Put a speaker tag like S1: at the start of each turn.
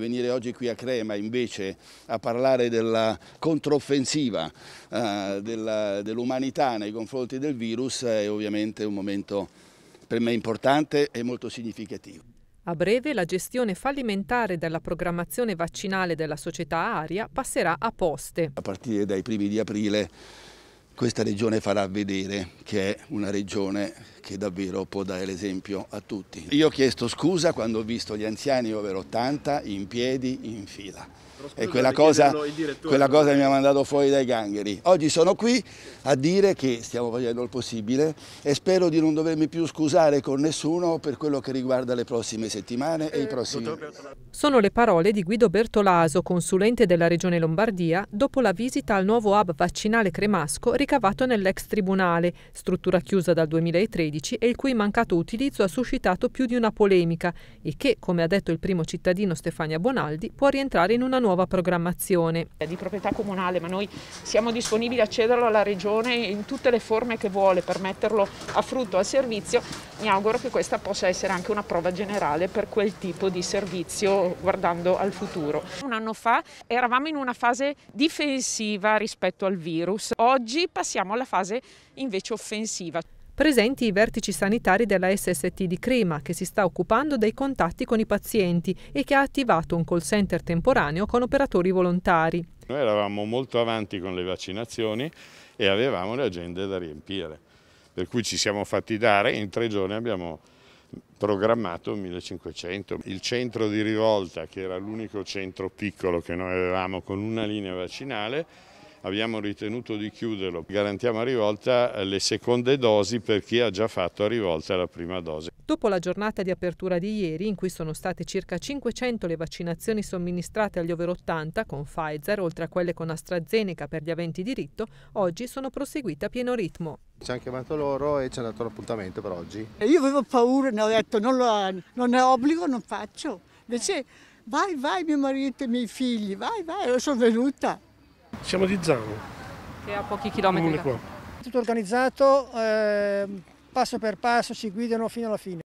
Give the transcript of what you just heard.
S1: Venire oggi qui a Crema invece a parlare della controffensiva eh, dell'umanità dell nei confronti del virus è ovviamente un momento per me importante e molto significativo.
S2: A breve la gestione fallimentare della programmazione vaccinale della società Aria passerà a poste.
S1: A partire dai primi di aprile questa regione farà vedere che è una regione che davvero può dare l'esempio a tutti. Io ho chiesto scusa quando ho visto gli anziani over 80 in piedi in fila. E quella cosa, quella cosa mi ha mandato fuori dai gangheri. Oggi sono qui a dire che stiamo facendo il possibile e spero di non dovermi più scusare con nessuno per quello che riguarda le prossime settimane e i eh, prossimi...
S2: Sono le parole di Guido Bertolaso, consulente della Regione Lombardia, dopo la visita al nuovo hub vaccinale cremasco ricavato nell'ex tribunale, struttura chiusa dal 2013 2012 e il cui mancato utilizzo ha suscitato più di una polemica e che, come ha detto il primo cittadino Stefania Bonaldi, può rientrare in una nuova programmazione. È di proprietà comunale, ma noi siamo
S3: disponibili a cederlo alla Regione in tutte le forme che vuole per metterlo a frutto al servizio. Mi auguro che questa possa essere anche una prova generale per quel tipo di servizio
S2: guardando al futuro.
S3: Un anno fa eravamo in una fase difensiva rispetto al virus, oggi passiamo alla fase invece offensiva
S2: presenti i vertici sanitari della SST di Crema, che si sta occupando dei contatti con i pazienti e che ha attivato un call center temporaneo con operatori volontari.
S4: Noi eravamo molto avanti con le vaccinazioni e avevamo le agende da riempire, per cui ci siamo fatti dare e in tre giorni abbiamo programmato 1500. Il centro di rivolta, che era l'unico centro piccolo che noi avevamo con una linea vaccinale, abbiamo ritenuto di chiuderlo. Garantiamo a Rivolta eh, le seconde dosi per chi ha già fatto a Rivolta la prima dose.
S2: Dopo la giornata di apertura di ieri, in cui sono state circa 500 le vaccinazioni somministrate agli over 80 con Pfizer, oltre a quelle con AstraZeneca per gli aventi diritto, oggi sono proseguite a pieno ritmo.
S1: Ci hanno chiamato loro e ci hanno dato l'appuntamento per oggi.
S2: Io avevo paura, ne ho detto non, lo, non è obbligo, non faccio. Invece vai, vai mio marito e i miei figli, vai, vai, io sono venuta.
S4: Siamo di Zano.
S2: Che è a pochi chilometri. Tutto organizzato, eh, passo per passo ci guidano fino alla fine.